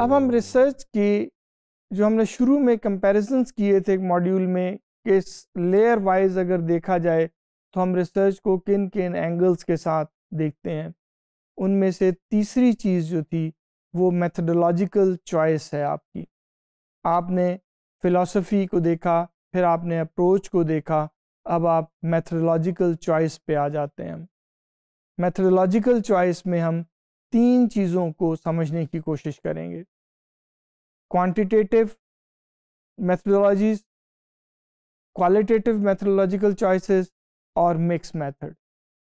अब हम रिसर्च के जो हमने शुरू में कंपेरिजन किए थे एक मॉड्यूल में कि लेयर वाइज अगर देखा जाए तो हम रिसर्च को किन किन एंगल्स के साथ देखते हैं उनमें से तीसरी चीज़ जो थी वो मेथडोलॉजिकल चॉइस है आपकी आपने फिलॉसफी को देखा फिर आपने अप्रोच को देखा अब आप मेथडोलॉजिकल चॉइस पे आ जाते हैं मेथडोलॉजिकल चॉइस में हम तीन चीज़ों को समझने की कोशिश करेंगे quantitative methodologies, qualitative methodological choices और mixed method.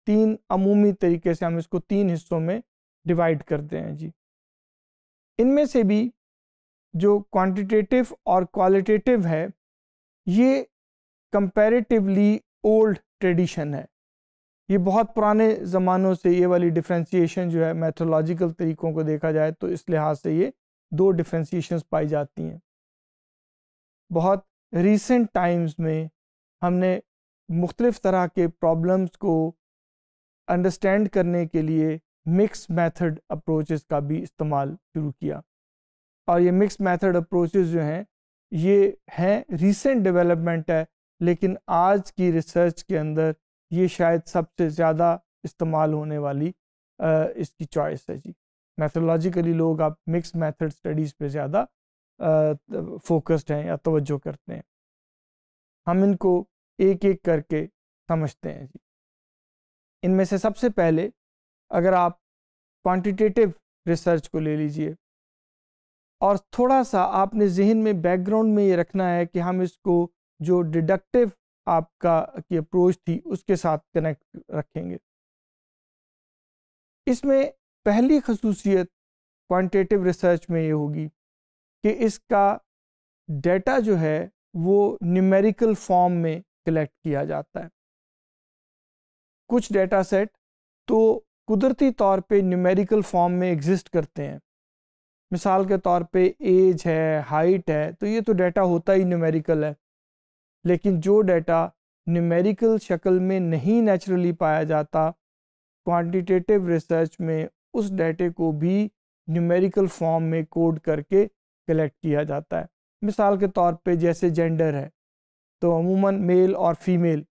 तीन अमूमी तरीके से हम इसको तीन हिस्सों में डिवाइड करते हैं जी इनमें से भी जो क्वांटिटेटिव और क्वालिटेटिव है ये कंपैरेटिवली ओल्ड ट्रेडिशन है ये बहुत पुराने ज़मानों से ये वाली डिफ्रेंसीशन जो है मैथोलॉजिकल तरीक़ों को देखा जाए तो इस लिहाज से ये दो डिफ्रेंसीशन पाई जाती हैं बहुत रीसेंट टाइम्स में हमने मुख्तलिफ़ तरह के प्रॉब्लम्स को अंडरस्टैंड करने के लिए मिक्स मेथड अप्रोचेस का भी इस्तेमाल शुरू किया और ये मिक्स मेथड अप्रोचेस जो हैं ये हैं रीसेंट डेवलपमेंट है लेकिन आज की रिसर्च के अंदर ये शायद सबसे ज़्यादा इस्तेमाल होने वाली इसकी चॉइस है जी मैथोलॉजिकली लोग आप मिक्स मैथड स्टडीज़ पर ज़्यादा फोकस्ड हैं या तोज्जो करते हैं हम इनको एक एक करके समझते हैं जी इनमें से सबसे पहले अगर आप क्वांटिटेटिव रिसर्च को ले लीजिए और थोड़ा सा आपने जहन में बैकग्राउंड में ये रखना है कि हम इसको जो डिडक्टिव आपका की अप्रोच थी उसके साथ कनेक्ट रखेंगे इसमें पहली खसूसियत क्वांटिटेटिव रिसर्च में ये होगी कि इसका डेटा जो है वो न्यूमेरिकल फॉर्म में कलेक्ट किया जाता है कुछ डेटा सेट तो कुदरती तौर पे न्यूमेरिकल फॉर्म में एग्जिस्ट करते हैं मिसाल के तौर पे एज है हाइट है तो ये तो डेटा होता ही न्यूमेरिकल है लेकिन जो डेटा न्यूमेरिकल शक्ल में नहीं नेचुरली पाया जाता क्वांटिटेटिव रिसर्च में उस डाटे को भी न्यूमेरिकल फॉर्म में कोड करके कलेक्ट किया जाता है मिसाल के तौर पे जैसे जेंडर है तो अमूमन मेल और फीमेल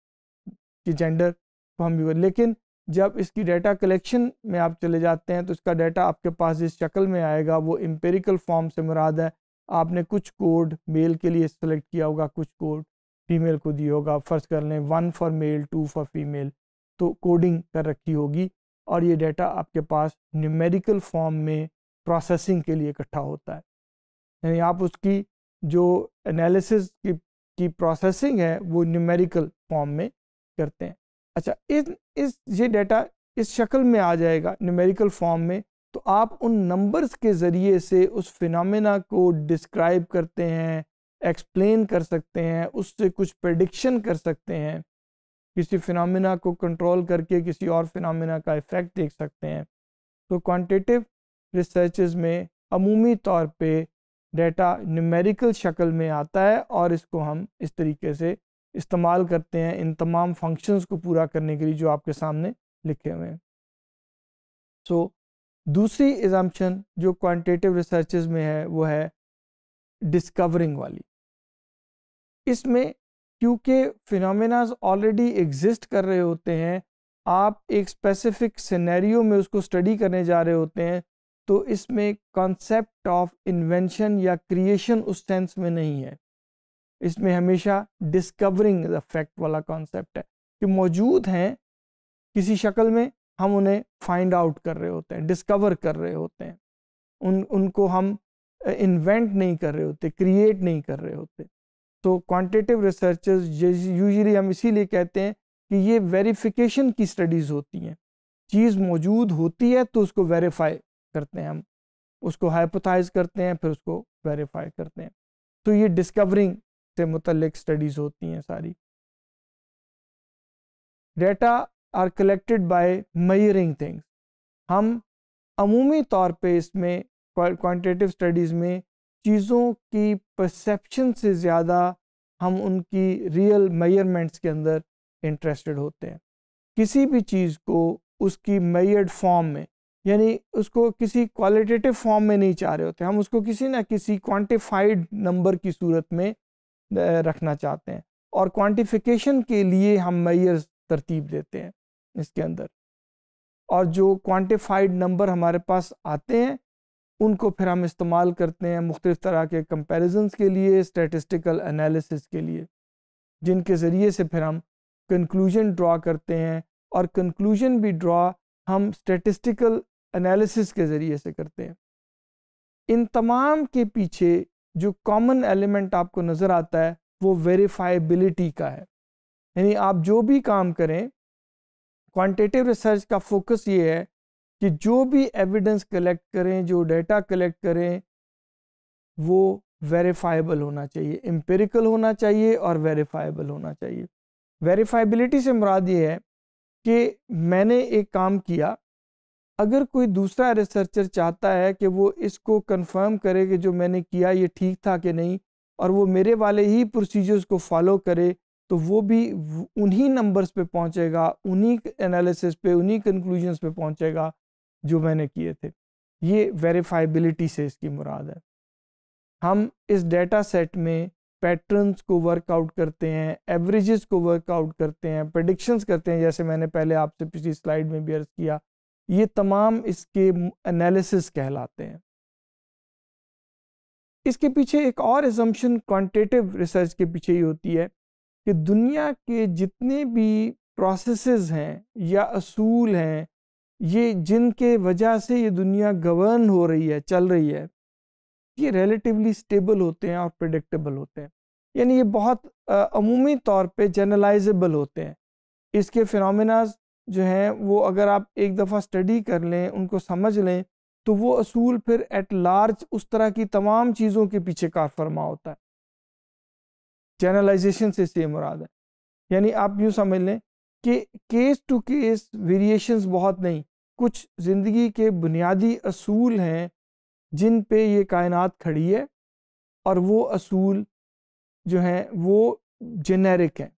की जेंडर को हम यूज लेकिन जब इसकी डाटा कलेक्शन में आप चले जाते हैं तो इसका डाटा आपके पास जिस शक्ल में आएगा वो एम्पेरिकल फॉर्म से मुराद है आपने कुछ कोड मेल के लिए सेलेक्ट किया होगा कुछ कोड फीमेल को दिया होगा फर्ज कर लें one for male two for female तो कोडिंग कर रखी होगी और ये डेटा आपके पास न्यूमेरिकल फॉर्म में प्रोसेसिंग के लिए इकट्ठा होता है यानी आप उसकी जो एनालिसिस की की प्रोसेसिंग है वो न्यूमेरिकल फॉर्म में करते हैं अच्छा इस इस ये डेटा इस शक्ल में आ जाएगा न्यूमेरिकल फॉर्म में तो आप उन नंबर्स के ज़रिए से उस फिनमिना को डिस्क्राइब करते हैं एक्सप्लेन कर सकते हैं उससे कुछ प्रडिक्शन कर सकते हैं किसी फिनमिना को कंट्रोल करके किसी और फिनमिना का इफ़ेक्ट देख सकते हैं तो क्वांटिटिव रिसर्च में अमूमी तौर पे डेटा न्यूमेरिकल शक्ल में आता है और इसको हम इस तरीके से इस्तेमाल करते हैं इन तमाम फंक्शंस को पूरा करने के लिए जो आपके सामने लिखे हुए हैं सो so, दूसरी एज़ाम्पन जो क्वांटिटेटिव रिसर्च में है वो है डिस्कवरिंग वाली इसमें क्योंकि फिनमिनाज ऑलरेडी एग्जिस्ट कर रहे होते हैं आप एक स्पेसिफिक सिनेरियो में उसको स्टडी करने जा रहे होते हैं तो इसमें कॉन्सेप्ट ऑफ इन्वेंशन या क्रिएशन उस सेंस में नहीं है इसमें हमेशा डिस्कवरिंग द फैक्ट वाला कॉन्सेप्ट है कि मौजूद हैं किसी शक्ल में हम उन्हें फाइंड आउट कर रहे होते हैं डिस्कवर कर रहे होते हैं उन उनको हम इन्वेंट नहीं कर रहे होते क्रिएट नहीं कर रहे होते तो क्वांटिटिव रिसर्चर्स यूजली हम इसीलिए कहते हैं कि ये वेरिफिकेशन की स्टडीज़ होती हैं चीज़ मौजूद होती है तो उसको वेरीफाई करते हैं हम उसको हाइपोथाइज करते हैं फिर उसको वेरीफाई करते हैं तो ये डिस्कवरिंग से मुतलक स्टडीज़ होती हैं सारी data are collected by measuring things हम अमूमी तौर पे इसमें क्वांटिटिव स्टडीज़ में चीज़ों की परसेप्शन से ज़्यादा हम उनकी रियल मेयरमेंट्स के अंदर इंटरेस्टेड होते हैं किसी भी चीज़ को उसकी मेयर्ड फॉर्म में यानी उसको किसी क्वालिटेटिव फॉर्म में नहीं चाह रहे होते हम उसको किसी ना किसी क्वांटिफाइड नंबर की सूरत में रखना चाहते हैं और क्वांटिफिकेशन के लिए हम मैयर्स तरतीब देते हैं इसके अंदर और जो क्वांटिफाइड नंबर हमारे पास आते हैं उनको फिर हम इस्तेमाल करते हैं मुख्तु तरह के कंपेरिजन्स के लिए स्टेटिस्टिकल एनालिसिस के लिए जिनके ज़रिए से फिर हम कंक्लूजन ड्रा करते हैं और कंक्लूजन भी ड्रा हम स्टेटिस्टिकल एनालिसिस के ज़रिए से करते हैं इन तमाम के पीछे जो कॉमन एलिमेंट आपको नज़र आता है वो वेरीफाइबिलिटी का है यानी आप जो भी काम करें क्वांटिटेटिव रिसर्च का फोकस ये है कि जो भी एविडेंस कलेक्ट करें जो डेटा कलेक्ट करें वो वेरीफाइबल होना चाहिए एम्पेरिकल होना चाहिए और वेरीफाइबल होना चाहिए वेरीफाइबिलिटी से मुराद ये है कि मैंने एक काम किया अगर कोई दूसरा रिसर्चर चाहता है कि वो इसको कंफर्म करे कि जो मैंने किया ये ठीक था कि नहीं और वो मेरे वाले ही प्रोसीजर्स को फॉलो करे तो वो भी उन्हीं नंबर्स पे पहुंचेगा उन्हीं एनालिसिस पे उन्हीं कंक्लूजन्स पे पहुंचेगा जो मैंने किए थे ये वेरीफाइबिलिटी से इसकी मुराद है हम इस डेटा सेट में पैटर्न्स को वर्कआउट करते हैं एवरेजेस को वर्कआउट करते हैं प्रडिक्शंस करते हैं जैसे मैंने पहले आपसे पिछली स्लाइड में भी अर्ज किया ये तमाम इसके एनालिसिस कहलाते हैं इसके पीछे एक और एजम्पन क्वान्टिटिव रिसर्च के पीछे ही होती है कि दुनिया के जितने भी प्रोसेसेस हैं या असूल हैं ये जिनके वजह से ये दुनिया गवर्न हो रही है चल रही है ये रिलेटिवली स्टेबल होते हैं और प्रडिक्टेबल होते हैं यानी ये बहुत अमूमी तौर पे जनरलाइजेबल होते हैं इसके फिनमिनाज जो हैं वो अगर आप एक दफ़ा स्टडी कर लें उनको समझ लें तो वो असूल फिर एट लार्ज उस तरह की तमाम चीज़ों के पीछे कार फरमा होता है जनरलाइजेशन से इसलिए मुराद है यानी आप यूँ समझ लें कि केस टू केस वेरिएशंस बहुत नहीं कुछ ज़िंदगी के बुनियादी असूल हैं जिन पे ये कायनात खड़ी है और वो असूल जो हैं वो जेनेरिक हैं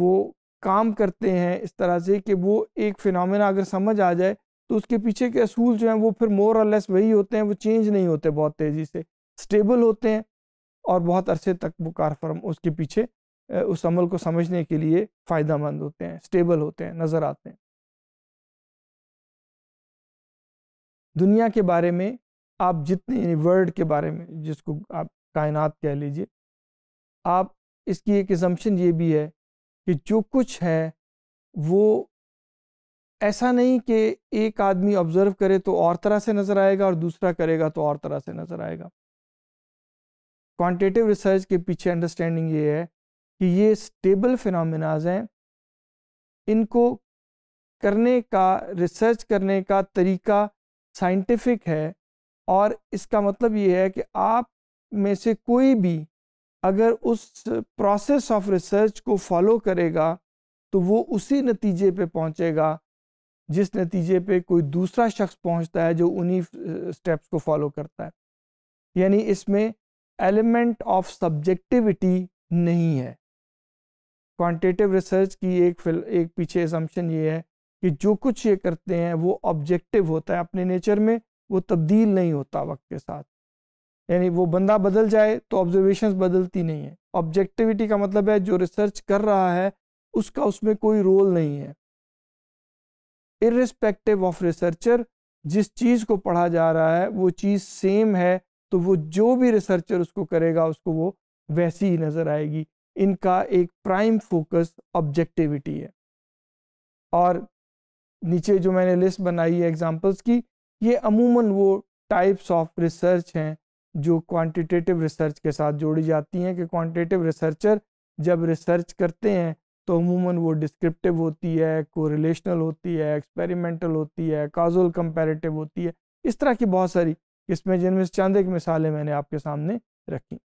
वो काम करते हैं इस तरह से कि वो एक फिनमिना अगर समझ आ जाए तो उसके पीछे के असूल जो हैं वो फिर मोर और लेस वही होते हैं वो चेंज नहीं होते बहुत तेज़ी से स्टेबल होते हैं और बहुत अरसे तक वो कारफरम उसके पीछे उस अमल को समझने के लिए फ़ायदा मंद होते हैं स्टेबल होते हैं नज़र आते हैं दुनिया के बारे में आप जितने यानी वर्ल्ड के बारे में जिसको आप कायनात कह लीजिए आप इसकी एक एजम्पन ये भी है कि जो कुछ है वो ऐसा नहीं कि एक आदमी ऑब्जर्व करे तो और तरह से नज़र आएगा और दूसरा करेगा तो और तरह से नज़र आएगा क्वांटिटेटिव रिसर्च के पीछे अंडरस्टैंडिंग ये है कि ये स्टेबल फिनमिनाज हैं इनको करने का रिसर्च करने का तरीका साइंटिफिक है और इसका मतलब ये है कि आप में से कोई भी अगर उस प्रोसेस ऑफ रिसर्च को फॉलो करेगा तो वो उसी नतीजे पे पहुंचेगा जिस नतीजे पे कोई दूसरा शख्स पहुंचता है जो उन्हीं स्टेप्स को फॉलो करता है यानी इसमें एलिमेंट ऑफ सब्जेक्टिविटी नहीं है क्वांटिटेटिव रिसर्च की एक फिल एक पीछे एजम्पन ये है कि जो कुछ ये करते हैं वो ऑब्जेक्टिव होता है अपने नेचर में वो तब्दील नहीं होता वक्त के साथ यानी वो बंदा बदल जाए तो ऑब्जर्वेशन बदलती नहीं है ऑब्जेक्टिविटी का मतलब है जो रिसर्च कर रहा है उसका उसमें कोई रोल नहीं है इरिस्पेक्टिव ऑफ रिसर्चर जिस चीज़ को पढ़ा जा रहा है वो चीज़ सेम है तो वो जो भी रिसर्चर उसको करेगा उसको वो वैसी ही नज़र आएगी इनका एक प्राइम फोकस ऑब्जेक्टिविटी है और नीचे जो मैंने लिस्ट बनाई है एग्जांपल्स की ये अमूमन वो टाइप्स ऑफ रिसर्च हैं जो क्वांटिटेटिव रिसर्च के साथ जोड़ी जाती हैं कि क्वांटिटेटिव रिसर्चर जब रिसर्च करते हैं तो अमूमन वो डिस्क्रिप्टिव होती है कोरिलेशनल होती है एक्सपेरिमेंटल होती है काजल कंपेरेटिव होती है इस तरह की बहुत सारी इसमें जिनमें चांदे की एक मिसालें मैंने आपके सामने रखी